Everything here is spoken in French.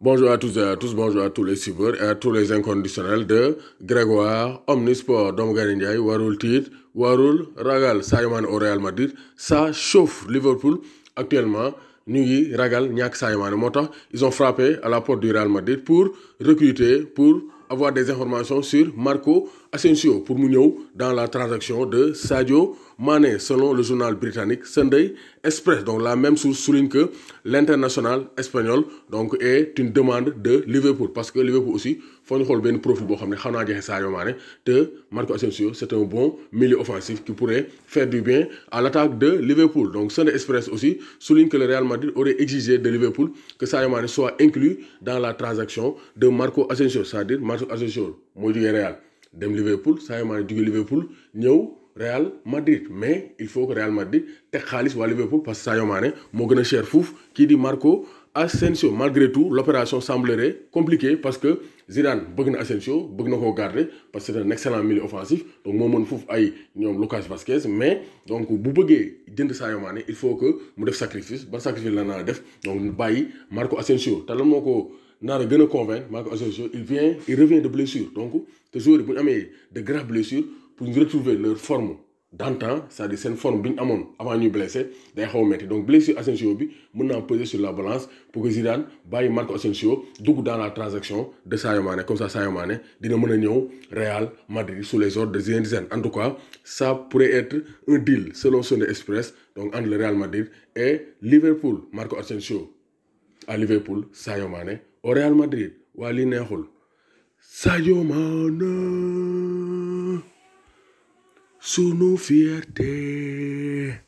Bonjour à tous et à tous, bonjour à tous les suiveurs et à tous les inconditionnels de Grégoire, Omnisport, Dom Ndiaye, Warul Tid, Warul Ragal, Saïman, au Real Madrid. Ça chauffe Liverpool actuellement. Nui, Ragal, Nyak, Mota, Ils ont frappé à la porte du Real Madrid pour recruter, pour avoir des informations sur Marco Asensio pour Mugno dans la transaction de Sadio Mané selon le journal britannique Sunday Express donc la même source souligne que l'international espagnol donc est une demande de Liverpool parce que Liverpool aussi il faut profil pour Mané Marco Asensio c'est un bon milieu offensif qui pourrait faire du bien à l'attaque de Liverpool donc Sunday Express aussi souligne que le Real Madrid aurait exigé de Liverpool que Sadio Mané soit inclus dans la transaction de Marco Asensio c'est-à-dire formation Excelsior moy jugee Real dem Liverpool Sadio Mané jugee Liverpool ñëw Real Madrid mais il faut que Real Madrid té xaliss wa Liverpool parce que Sadio Mané moo gën cher fouf kii di Marco Asensio malgré tout l'opération semblerait compliquée parce que Zidane bëgn Asensio bëgn ko garder parce que c'est un excellent milieu offensif donc mo mën fouf ay ñom Lucas Vazquez mais donc bu bëggé dënd Sadio Mané il faut que mu def sacrifice Parce sacrifice la naa def donc bàyyi Marco Asensio té lan moko a convaincre Marco Asensio il vient il revient de blessure donc te joueur de graves blessures pour retrouver leur forme d'antan c'est-à-dire forme bien amone avant de blessé day xaw donc blessure Asensio bi mën n'a peser sur la balance pour que Zidane bàyyi Marco Asensio dans la transaction de Sadio comme ça Sadio Mané dina mën Real Madrid sous les ordres de Zinedine Zidane en tout cas ça pourrait être un deal selon Sony Express donc entre le Real Madrid et Liverpool Marco Asensio à Liverpool Sadio Mane, au Real Madrid waa li neexul Sadio Mané sunu fierté